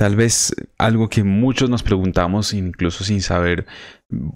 Tal vez algo que muchos nos preguntamos, incluso sin saber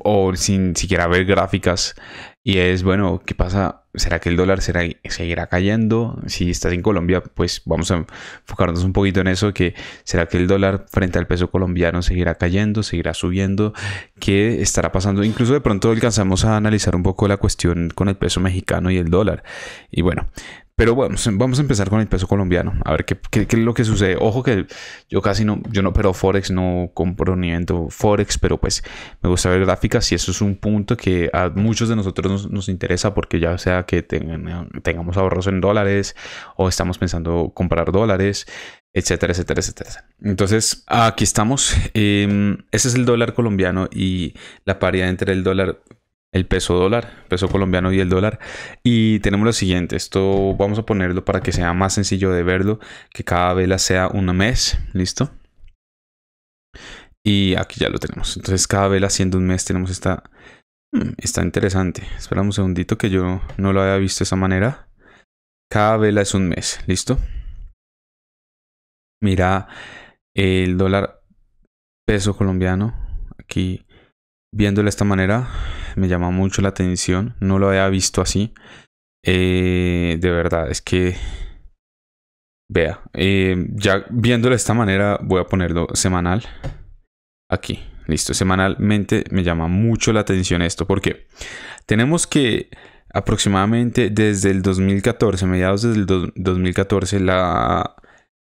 o sin siquiera ver gráficas, y es, bueno, ¿qué pasa? ¿Será que el dólar será, seguirá cayendo? Si estás en Colombia, pues vamos a enfocarnos un poquito en eso, que será que el dólar frente al peso colombiano seguirá cayendo, seguirá subiendo, ¿qué estará pasando? Incluso de pronto alcanzamos a analizar un poco la cuestión con el peso mexicano y el dólar. Y bueno, pero bueno, vamos a empezar con el peso colombiano. A ver qué, es lo que sucede. Ojo que yo casi no, yo no pero Forex, no compro ni vendo Forex, pero pues me gusta ver gráficas y eso es un punto que a muchos de nosotros nos, interesa porque ya sea que tengamos ahorros en dólares o estamos pensando comprar dólares, etcétera, etcétera, etcétera. Entonces, aquí estamos. Em, ese es el dólar colombiano y la paridad entre el dólar el peso dólar, peso colombiano y el dólar. Y tenemos lo siguiente, esto vamos a ponerlo para que sea más sencillo de verlo, que cada vela sea un mes, ¿listo? Y aquí ya lo tenemos. Entonces cada vela siendo un mes tenemos esta... Hmm, está interesante. Espera un segundito que yo no lo haya visto de esa manera. Cada vela es un mes, ¿listo? Mira el dólar peso colombiano. Aquí viéndolo de esta manera, me llama mucho la atención. No lo había visto así. Eh, de verdad, es que. Vea, eh, ya viéndolo de esta manera, voy a ponerlo semanal. Aquí, listo. Semanalmente me llama mucho la atención esto, porque tenemos que aproximadamente desde el 2014, mediados del 2014, la,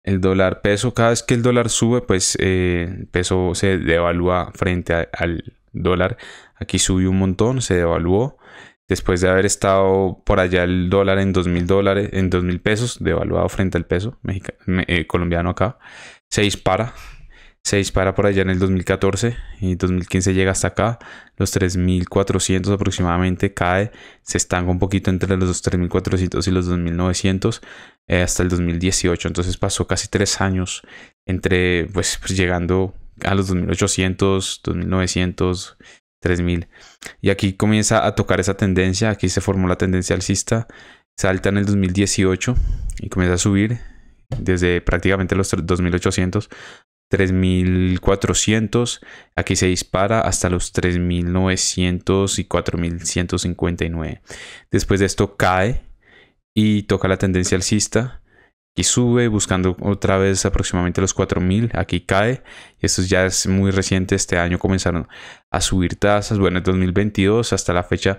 el dólar peso, cada vez que el dólar sube, pues eh, el peso se devalúa frente al, dólar aquí subió un montón, se devaluó. Después de haber estado por allá el dólar en 2.000 dólares, en 2.000 pesos, devaluado frente al peso eh, colombiano acá, se dispara. Se dispara por allá en el 2014 y 2015 llega hasta acá, los 3.400 aproximadamente cae, se estanca un poquito entre los 3.400 y los 2.900 eh, hasta el 2018, entonces pasó casi tres años entre, pues, pues llegando a los 2800, 2900, 3000. Y aquí comienza a tocar esa tendencia, aquí se formó la tendencia alcista, salta en el 2018 y comienza a subir desde prácticamente los 2800, 3400, aquí se dispara hasta los 3900 y 4159. Después de esto cae y toca la tendencia alcista Aquí sube buscando otra vez aproximadamente los 4000. Aquí cae. esto ya es muy reciente. Este año comenzaron a subir tasas. Bueno, en 2022 hasta la fecha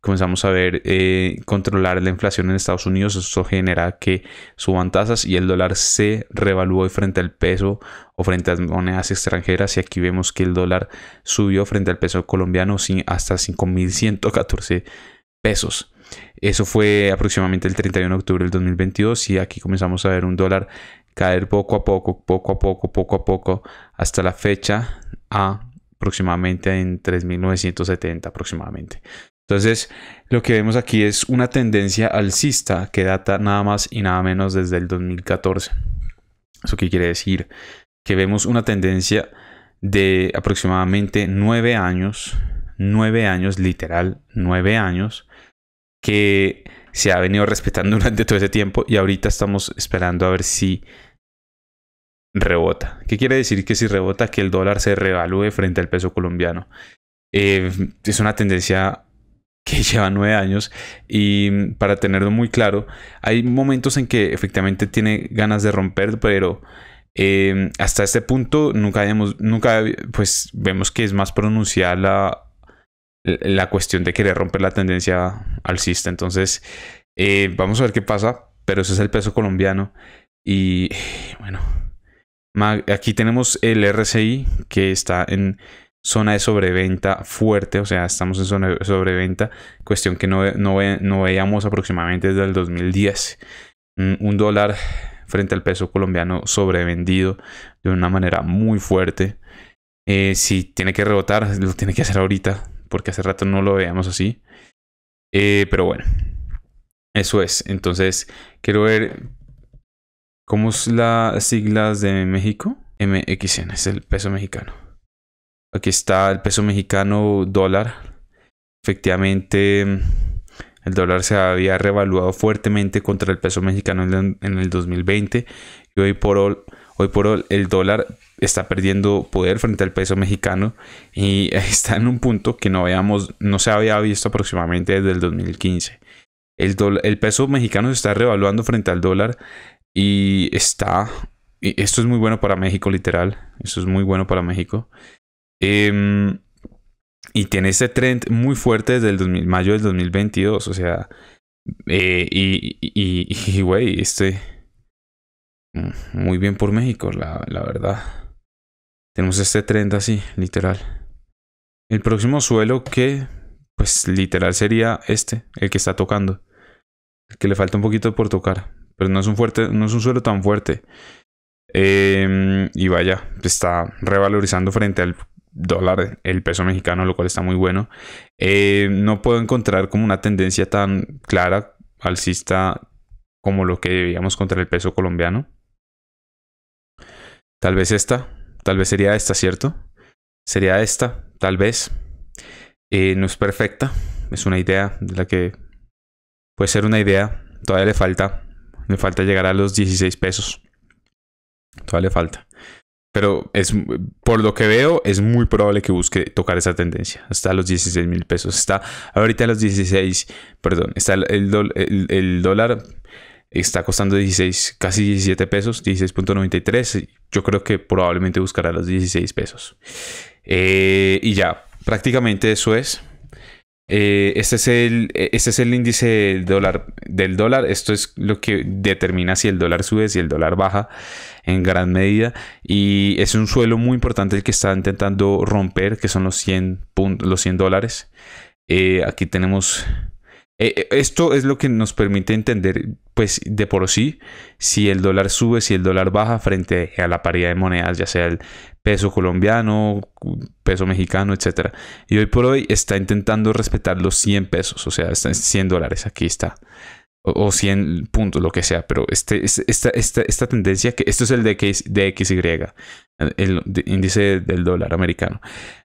comenzamos a ver eh, controlar la inflación en Estados Unidos. Eso genera que suban tasas y el dólar se revaluó frente al peso o frente a monedas extranjeras. Y aquí vemos que el dólar subió frente al peso colombiano hasta 5.114 pesos. Eso fue aproximadamente el 31 de octubre del 2022 y aquí comenzamos a ver un dólar caer poco a poco, poco a poco, poco a poco, hasta la fecha a aproximadamente en 3.970 aproximadamente. Entonces, lo que vemos aquí es una tendencia alcista que data nada más y nada menos desde el 2014. ¿Eso qué quiere decir? Que vemos una tendencia de aproximadamente 9 años, 9 años, literal, 9 años, que se ha venido respetando durante todo ese tiempo y ahorita estamos esperando a ver si rebota. ¿Qué quiere decir que si rebota que el dólar se revalúe frente al peso colombiano? Eh, es una tendencia que lleva nueve años y mm, para tenerlo muy claro, hay momentos en que efectivamente tiene ganas de romper, pero eh, hasta este punto nunca hemos nunca, pues vemos que es más pronunciada la, la cuestión de querer romper la tendencia alcista. Entonces, eh, vamos a ver qué pasa, pero ese es el peso colombiano. Y bueno, aquí tenemos el RCI que está en zona de sobreventa fuerte, o sea, estamos en zona de sobreventa, cuestión que no, no, veíamos aproximadamente desde el 2010. Un dólar frente al peso colombiano sobrevendido de una manera muy fuerte. Eh, si tiene que rebotar, lo tiene que hacer ahorita, porque hace rato no lo veíamos así. Eh, pero bueno, eso es. Entonces, quiero ver cómo es las siglas de México. MXN es el peso mexicano. Aquí está el peso mexicano dólar. Efectivamente, el dólar se había revaluado fuertemente contra el peso mexicano en el 2020 y hoy por hoy Hoy por hoy el dólar está perdiendo poder frente al peso mexicano y está en un punto que no, habíamos, no se había visto aproximadamente desde el 2015. El, el peso mexicano se está revaluando frente al dólar y está... Y esto es muy bueno para México, literal. Esto es muy bueno para México. Em, y tiene ese trend muy fuerte desde el mayo del 2022. O sea, eh, y, y, y, güey, este, muy bien por México, la, verdad. Tenemos este trend así, literal. El próximo suelo que, pues literal sería este, el que está tocando. El que le falta un poquito por tocar. Pero no es un, fuerte, no es un suelo tan fuerte. Em, y vaya, está revalorizando frente al dólar, el peso mexicano, lo cual está muy bueno. Em, no puedo encontrar como una tendencia tan clara alcista como lo que veíamos contra el peso colombiano. Tal vez esta, tal vez sería esta, ¿cierto? Sería esta, tal vez. Eh, no es perfecta, es una idea de la que puede ser una idea. Todavía le falta, le falta llegar a los 16 pesos. Todavía le falta. Pero es, por lo que veo, es muy probable que busque tocar esa tendencia. Hasta los 16 mil pesos. Está ahorita a los 16, perdón, está el dólar está costando 16, casi 17 pesos, 16.93. Yo creo que probablemente buscará los 16 pesos. Eh, y ya, prácticamente eso es. Eh, este, es el, este es el índice del dólar, del dólar. Esto es lo que determina si el dólar sube, si el dólar baja en gran medida. Y es un suelo muy importante el que está intentando romper, que son los 100, los 100 dólares. Eh, aquí tenemos eh, eh, esto es lo que nos permite entender, pues de por sí, si el dólar sube, si el dólar baja frente a la paridad de monedas, ya sea el peso colombiano, peso mexicano, etc. Y hoy por hoy está intentando respetar los 100 pesos, o sea, 100 dólares, aquí está. O, 100 puntos, lo que sea, pero este, este esta, tendencia, que esto es el de XY, el índice del dólar americano.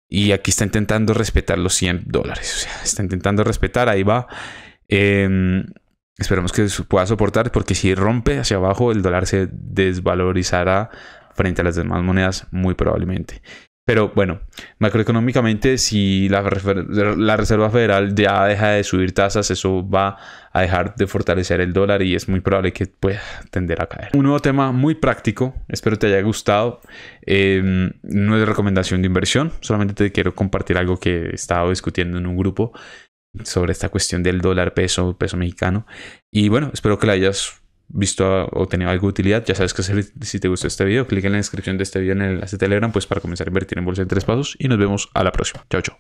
Y aquí está intentando respetar los 100 dólares. O sea, está intentando respetar, ahí va. Em, esperemos que pueda soportar porque si rompe hacia abajo el dólar se desvalorizará frente a las demás monedas muy probablemente. Pero bueno, macroeconómicamente, si la, Reserva Federal ya deja de subir tasas, eso va a dejar de fortalecer el dólar y es muy probable que pueda tender a caer. Un nuevo tema muy práctico, espero te haya gustado. Em, no es recomendación de inversión, solamente te quiero compartir algo que he estado discutiendo en un grupo sobre esta cuestión del dólar peso, peso mexicano. Y bueno, espero que la hayas visto o tenido alguna utilidad, ya sabes que si te gustó este video, clic en la descripción de este video en el enlace de Telegram pues para comenzar a invertir en bolsa en tres pasos y nos vemos a la próxima. Chao, chao.